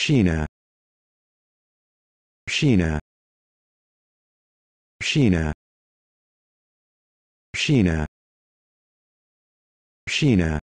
Sheena Sheena Sheena Sheena Sheena